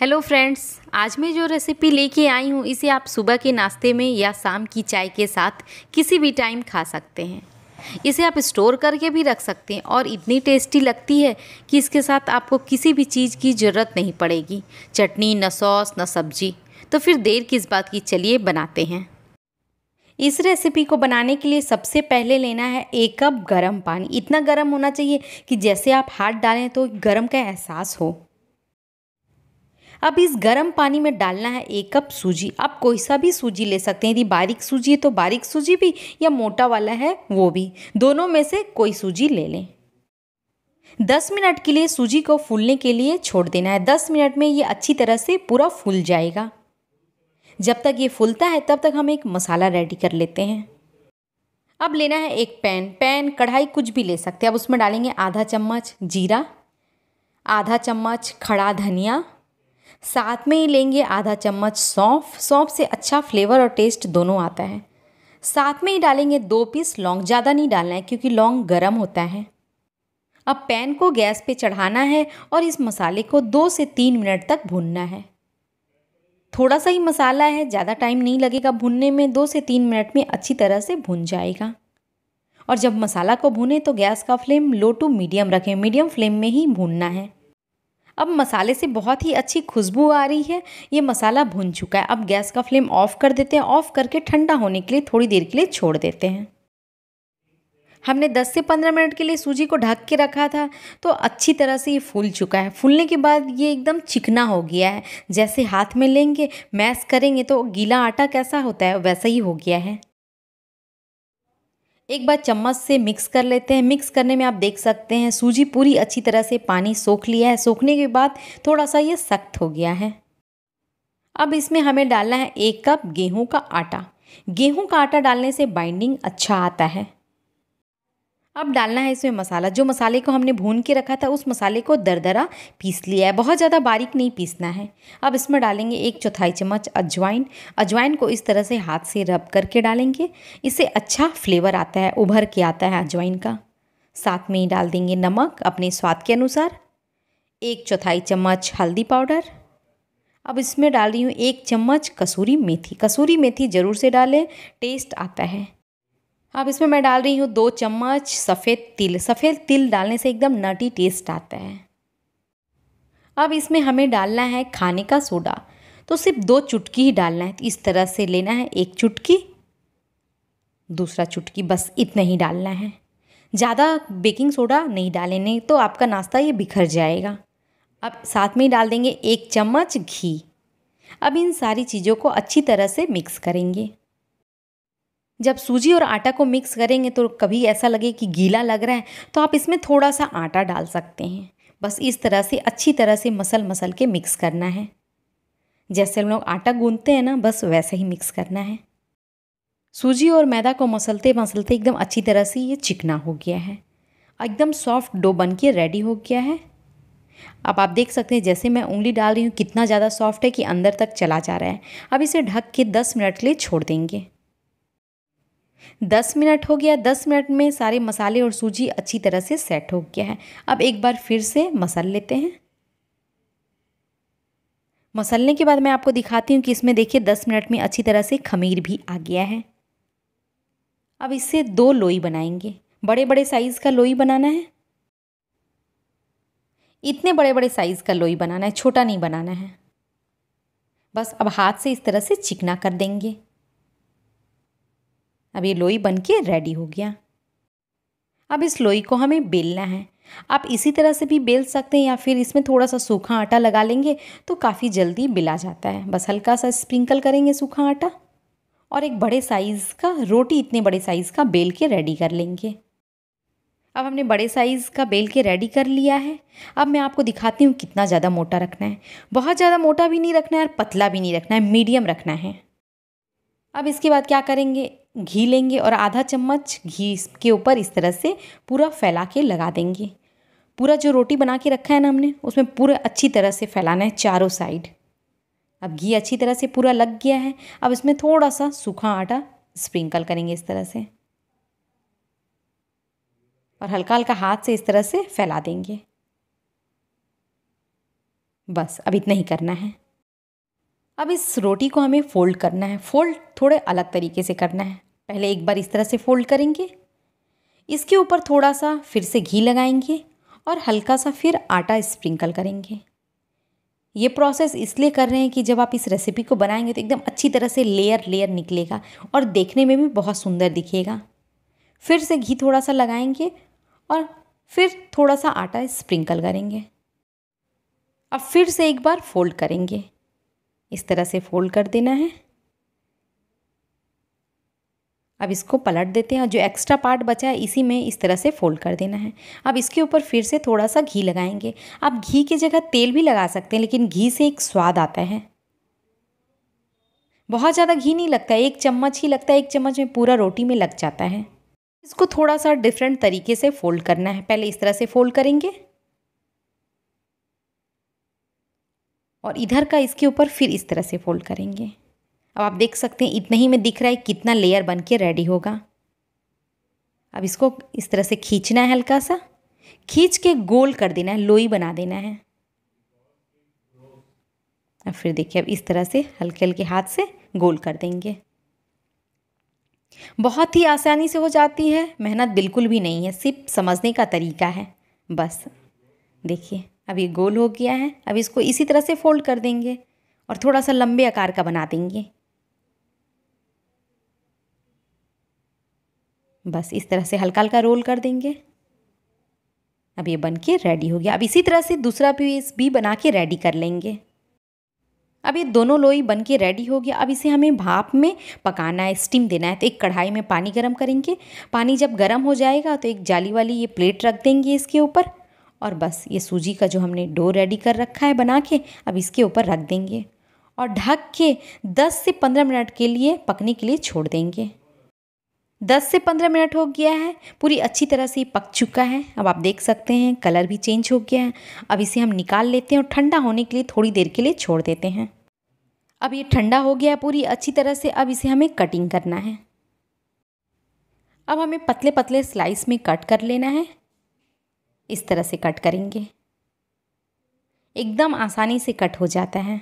hello friends आज मैं जो रेसिपी लेके आई हूँ इसे आप सुबह के नाश्ते में या शाम की चाय के साथ किसी भी टाइम खा सकते हैं इसे आप स्टोर करके भी रख सकते हैं और इतनी टेस्टी लगती है कि इसके साथ आपको किसी भी चीज़ की ज़रूरत नहीं पड़ेगी चटनी न सॉस न सब्जी तो फिर देर किस बात की चलिए बनाते हैं इस रेसिपी को बनाने के लिए सबसे पहले लेना है एक कप गर्म पानी इतना गर्म होना चाहिए कि जैसे आप हाथ डालें तो गर्म का एहसास हो अब इस गर्म पानी में डालना है एक कप सूजी आप कोई सा भी सूजी ले सकते हैं यदि बारीक सूजी है तो बारीक सूजी भी या मोटा वाला है वो भी दोनों में से कोई सूजी ले लें दस मिनट के लिए सूजी को फूलने के लिए छोड़ देना है दस मिनट में ये अच्छी तरह से पूरा फूल जाएगा जब तक ये फूलता है तब तक हम एक मसाला रेडी कर लेते हैं अब लेना है एक पैन पैन कढ़ाई कुछ भी ले सकते हैं अब उसमें डालेंगे आधा चम्मच जीरा आधा चम्मच खड़ा धनिया साथ में ही लेंगे आधा चम्मच सौंफ सौंफ से अच्छा फ्लेवर और टेस्ट दोनों आता है साथ में ही डालेंगे दो पीस लौंग ज़्यादा नहीं डालना है क्योंकि लौंग गर्म होता है अब पैन को गैस पे चढ़ाना है और इस मसाले को दो से तीन मिनट तक भूनना है थोड़ा सा ही मसाला है ज़्यादा टाइम नहीं लगेगा भूनने में दो से तीन मिनट में अच्छी तरह से भून जाएगा और जब मसाला को भूने तो गैस का फ्लेम लो टू मीडियम रखें मीडियम फ्लेम में ही भूनना है अब मसाले से बहुत ही अच्छी खुशबू आ रही है ये मसाला भुन चुका है अब गैस का फ्लेम ऑफ़ कर देते हैं ऑफ़ करके ठंडा होने के लिए थोड़ी देर के लिए छोड़ देते हैं हमने 10 से 15 मिनट के लिए सूजी को ढक के रखा था तो अच्छी तरह से ये फूल चुका है फूलने के बाद ये एकदम चिकना हो गया है जैसे हाथ में लेंगे मैश करेंगे तो गीला आटा कैसा होता है वैसा ही हो गया है एक बार चम्मच से मिक्स कर लेते हैं मिक्स करने में आप देख सकते हैं सूजी पूरी अच्छी तरह से पानी सोख लिया है सोखने के बाद थोड़ा सा ये सख्त हो गया है अब इसमें हमें डालना है एक कप गेहूं का आटा गेहूं का आटा डालने से बाइंडिंग अच्छा आता है अब डालना है इसमें मसाला जो मसाले को हमने भून के रखा था उस मसाले को दरदरा पीस लिया है बहुत ज़्यादा बारीक नहीं पीसना है अब इसमें डालेंगे एक चौथाई चम्मच अजवाइन अजवाइन को इस तरह से हाथ से रब करके डालेंगे इससे अच्छा फ्लेवर आता है उभर के आता है अजवाइन का साथ में ही डाल देंगे नमक अपने स्वाद के अनुसार एक चौथाई चम्मच हल्दी पाउडर अब इसमें डाल रही हूँ एक चम्मच कसूरी मेथी कसूरी मेथी ज़रूर से डालें टेस्ट आता है अब इसमें मैं डाल रही हूँ दो चम्मच सफ़ेद तिल सफ़ेद तिल डालने से एकदम नटी टेस्ट आता है अब इसमें हमें डालना है खाने का सोडा तो सिर्फ दो चुटकी ही डालना है तो इस तरह से लेना है एक चुटकी दूसरा चुटकी बस इतना ही डालना है ज़्यादा बेकिंग सोडा नहीं डालेंगे तो आपका नाश्ता ये बिखर जाएगा अब साथ में ही डाल देंगे एक चम्मच घी अब इन सारी चीज़ों को अच्छी तरह से मिक्स करेंगे जब सूजी और आटा को मिक्स करेंगे तो कभी ऐसा लगे कि गीला लग रहा है तो आप इसमें थोड़ा सा आटा डाल सकते हैं बस इस तरह से अच्छी तरह से मसल मसल के मिक्स करना है जैसे हम लोग आटा गूंदते हैं ना बस वैसे ही मिक्स करना है सूजी और मैदा को मसलते मसलते एकदम अच्छी तरह से ये चिकना हो गया है एकदम सॉफ्ट डो बन के रेडी हो गया है अब आप देख सकते हैं जैसे मैं उंगली डाल रही हूँ कितना ज़्यादा सॉफ्ट है कि अंदर तक चला जा रहा है अब इसे ढक के 10 मिनट के लिए छोड़ देंगे दस मिनट हो गया दस मिनट में सारे मसाले और सूजी अच्छी तरह से सेट हो गया है अब एक बार फिर से मसल लेते हैं मसलने के बाद मैं आपको दिखाती हूँ कि इसमें देखिए दस मिनट में अच्छी तरह से खमीर भी आ गया है अब इससे दो लोई बनाएंगे बड़े बड़े साइज़ का लोई बनाना है इतने बड़े बड़े साइज़ का लोई बनाना है छोटा नहीं बनाना है बस अब हाथ से इस तरह से चिकना कर देंगे अब ये लोई बन के रेडी हो गया अब इस लोई को हमें बेलना है आप इसी तरह से भी बेल सकते हैं या फिर इसमें थोड़ा सा सूखा आटा लगा लेंगे तो काफ़ी जल्दी बिला जाता है बस हल्का सा स्प्रिंकल करेंगे सूखा आटा और एक बड़े साइज़ का रोटी इतने बड़े साइज़ का बेल के रेडी कर लेंगे अब हमने बड़े साइज़ का बेल के रेडी कर लिया है अब मैं आपको दिखाती हूँ कितना ज़्यादा मोटा रखना है बहुत ज़्यादा मोटा भी नहीं रखना है और पतला भी नहीं रखना है मीडियम रखना है अब इसके बाद क्या करेंगे घी लेंगे और आधा चम्मच घी के ऊपर इस तरह से पूरा फैला के लगा देंगे पूरा जो रोटी बना के रखा है ना हमने उसमें पूरा अच्छी तरह से फैलाना है चारों साइड अब घी अच्छी तरह से पूरा लग गया है अब इसमें थोड़ा सा सूखा आटा स्प्रिंकल करेंगे इस तरह से और हल्का हल्का हाथ से इस तरह से फैला देंगे बस अब इतना ही करना है अब इस रोटी को हमें फ़ोल्ड करना है फ़ोल्ड थोड़े अलग तरीके से करना है पहले एक बार इस तरह से फ़ोल्ड करेंगे इसके ऊपर थोड़ा सा फिर से घी लगाएंगे और हल्का सा फिर आटा स्प्रिंकल करेंगे ये प्रोसेस इसलिए कर रहे हैं कि जब आप इस रेसिपी को बनाएंगे तो एकदम अच्छी तरह से लेयर लेयर निकलेगा और देखने में भी बहुत सुंदर दिखेगा फिर से घी थोड़ा सा लगाएंगे और फिर थोड़ा सा आटा स्प्रिंकल करेंगे अब फिर से एक बार फोल्ड करेंगे इस तरह से फोल्ड कर देना है अब इसको पलट देते हैं और जो एक्स्ट्रा पार्ट बचा है इसी में इस तरह से फोल्ड कर देना है अब इसके ऊपर फिर से थोड़ा सा घी लगाएंगे आप घी की जगह तेल भी लगा सकते हैं लेकिन घी से एक स्वाद आता है बहुत ज़्यादा घी नहीं लगता एक चम्मच ही लगता है एक चम्मच में पूरा रोटी में लग जाता है इसको थोड़ा सा डिफरेंट तरीके से फोल्ड करना है पहले इस तरह से फोल्ड करेंगे और इधर का इसके ऊपर फिर इस तरह से फोल्ड करेंगे अब आप देख सकते हैं इतना ही में दिख रहा है कितना लेयर बन के रेडी होगा अब इसको इस तरह से खींचना है हल्का सा खींच के गोल कर देना है लोई बना देना है अब फिर देखिए अब इस तरह से हल्के हल्के हाथ से गोल कर देंगे बहुत ही आसानी से हो जाती है मेहनत बिल्कुल भी नहीं है सिर्फ समझने का तरीका है बस देखिए अब ये गोल हो गया है अब इसको इसी तरह से फोल्ड कर देंगे और थोड़ा सा लंबे आकार का बना देंगे बस इस तरह से हल्का हल्का रोल कर देंगे अब ये बन के रेडी हो गया अब इसी तरह से दूसरा पीस भी बना के रेडी कर लेंगे अब ये दोनों लोई बन के रेडी हो गया अब इसे हमें भाप में पकाना है स्टीम देना है तो एक कढ़ाई में पानी गर्म करेंगे पानी जब गर्म हो जाएगा तो एक जाली वाली ये प्लेट रख देंगे इसके ऊपर और बस ये सूजी का जो हमने डो रेडी कर रखा है बना के अब इसके ऊपर रख देंगे और ढक के 10 से 15 मिनट के लिए पकने के लिए छोड़ देंगे 10 से 15 मिनट हो गया है पूरी अच्छी तरह से पक चुका है अब आप देख सकते हैं कलर भी चेंज हो गया है अब इसे हम निकाल लेते हैं और ठंडा होने के लिए थोड़ी देर के लिए छोड़ देते हैं अब ये ठंडा हो गया है पूरी अच्छी तरह से अब इसे हमें कटिंग करना है अब हमें पतले पतले स्लाइस में कट कर लेना है इस तरह से कट करेंगे एकदम आसानी से कट हो जाता है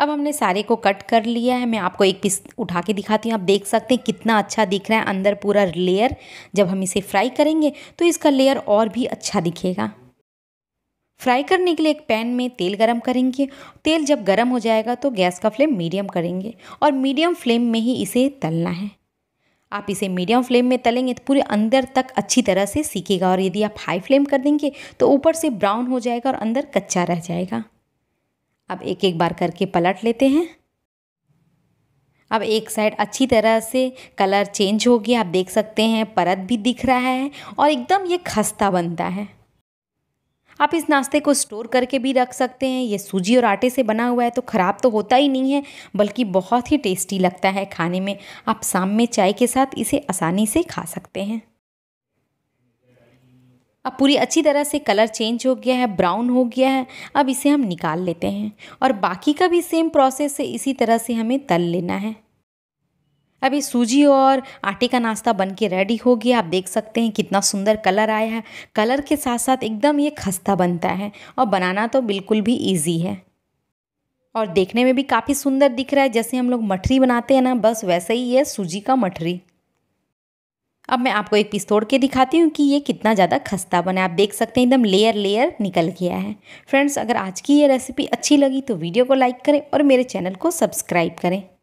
अब हमने सारे को कट कर लिया है मैं आपको एक पीस उठा के दिखाती हूँ आप देख सकते हैं कितना अच्छा दिख रहा है अंदर पूरा लेयर जब हम इसे फ्राई करेंगे तो इसका लेयर और भी अच्छा दिखेगा फ्राई करने के लिए एक पैन में तेल गरम करेंगे तेल जब गरम हो जाएगा तो गैस का फ्लेम मीडियम करेंगे और मीडियम फ्लेम में ही इसे तलना है आप इसे मीडियम फ्लेम में तलेंगे तो पूरे अंदर तक अच्छी तरह से सीखेगा और यदि आप हाई फ्लेम कर देंगे तो ऊपर से ब्राउन हो जाएगा और अंदर कच्चा रह जाएगा अब एक एक बार करके पलट लेते हैं अब एक साइड अच्छी तरह से कलर चेंज हो गया आप देख सकते हैं परत भी दिख रहा है और एकदम ये खस्ता बनता है आप इस नाश्ते को स्टोर करके भी रख सकते हैं ये सूजी और आटे से बना हुआ है तो ख़राब तो होता ही नहीं है बल्कि बहुत ही टेस्टी लगता है खाने में आप शाम में चाय के साथ इसे आसानी से खा सकते हैं अब पूरी अच्छी तरह से कलर चेंज हो गया है ब्राउन हो गया है अब इसे हम निकाल लेते हैं और बाकी का भी सेम प्रोसेस से इसी तरह से हमें तल लेना है अभी सूजी और आटे का नाश्ता बन के रेडी हो गया आप देख सकते हैं कितना सुंदर कलर आया है कलर के साथ साथ एकदम ये खस्ता बनता है और बनाना तो बिल्कुल भी ईजी है और देखने में भी काफ़ी सुंदर दिख रहा है जैसे हम लोग मठरी बनाते हैं ना बस वैसे ही है सूजी का मठरी अब मैं आपको एक पीस तोड़ के दिखाती हूँ कि ये कितना ज़्यादा खस्ता बना आप देख सकते हैं एकदम लेयर लेयर निकल गया है फ्रेंड्स अगर आज की ये रेसिपी अच्छी लगी तो वीडियो को लाइक करें और मेरे चैनल को सब्सक्राइब करें